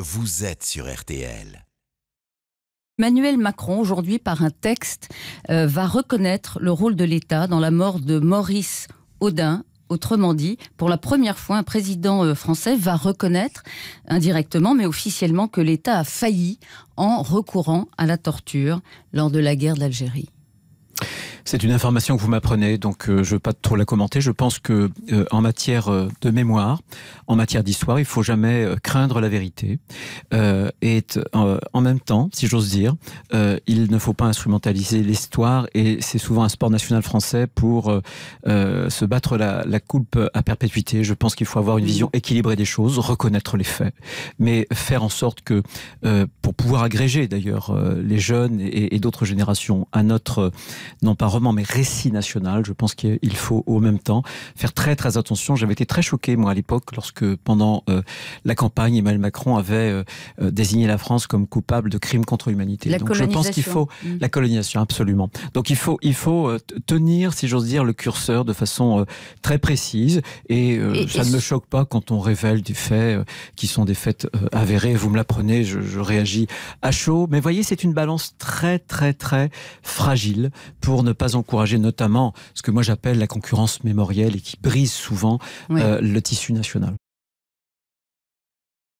Vous êtes sur RTL. Emmanuel Macron, aujourd'hui, par un texte, euh, va reconnaître le rôle de l'État dans la mort de Maurice Audin. Autrement dit, pour la première fois, un président euh, français va reconnaître, indirectement mais officiellement, que l'État a failli en recourant à la torture lors de la guerre d'Algérie. C'est une information que vous m'apprenez, donc euh, je ne veux pas trop la commenter. Je pense que euh, en matière euh, de mémoire, en matière d'histoire, il faut jamais craindre la vérité. et en même temps, si j'ose dire, il ne faut pas instrumentaliser l'histoire. Et c'est souvent un sport national français pour se battre la, la, coupe à perpétuité. Je pense qu'il faut avoir une mmh. vision équilibrée des choses, reconnaître les faits, mais faire en sorte que, pour pouvoir agréger d'ailleurs les jeunes et, d'autres générations à notre non pas mais récit national. Je pense qu'il faut au même temps faire très très attention. J'avais été très choqué, moi, à l'époque, lorsque pendant euh, la campagne, Emmanuel Macron avait euh, euh, désigné la France comme coupable de crimes contre l'humanité. Donc je pense qu'il faut mm. la colonisation, absolument. Donc il faut, il faut tenir, si j'ose dire, le curseur de façon très précise. Et, ça ne me choque pas quand on révèle des faits qui sont des faits avérés. Vous me l'apprenez, je, je réagis à chaud. Mais voyez, c'est une balance très très très fragile pour ne pas encourager notamment ce que moi j'appelle la concurrence mémorielle et qui brise souvent euh, le tissu national.